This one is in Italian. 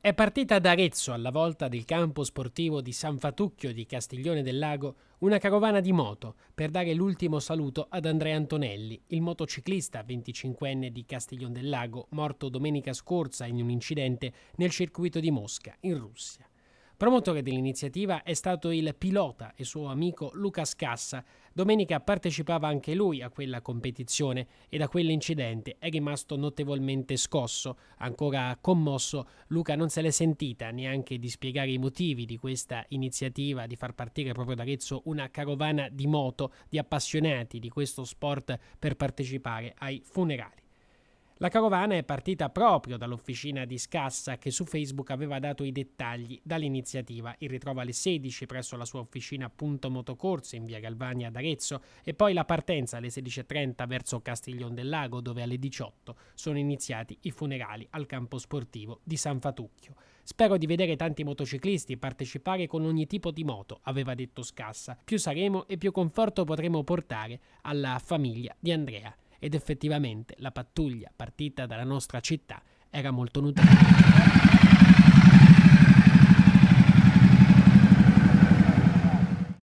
È partita ad Arezzo, alla volta del campo sportivo di San Fatucchio di Castiglione del Lago, una carovana di moto per dare l'ultimo saluto ad Andrea Antonelli, il motociclista 25enne di Castiglione del Lago, morto domenica scorsa in un incidente nel circuito di Mosca, in Russia. Promotore dell'iniziativa è stato il pilota e suo amico Luca Scassa. Domenica partecipava anche lui a quella competizione e da quell'incidente è rimasto notevolmente scosso. Ancora commosso, Luca non se l'è sentita neanche di spiegare i motivi di questa iniziativa di far partire proprio da Arezzo una carovana di moto di appassionati di questo sport per partecipare ai funerali. La carovana è partita proprio dall'officina di Scassa che su Facebook aveva dato i dettagli dall'iniziativa. Il ritrovo alle 16 presso la sua officina Punto Motocorso in via Galvania ad Arezzo e poi la partenza alle 16.30 verso Castiglion del Lago dove alle 18 sono iniziati i funerali al campo sportivo di San Fatucchio. Spero di vedere tanti motociclisti partecipare con ogni tipo di moto, aveva detto Scassa. Più saremo e più conforto potremo portare alla famiglia di Andrea ed effettivamente la pattuglia partita dalla nostra città era molto nutrita.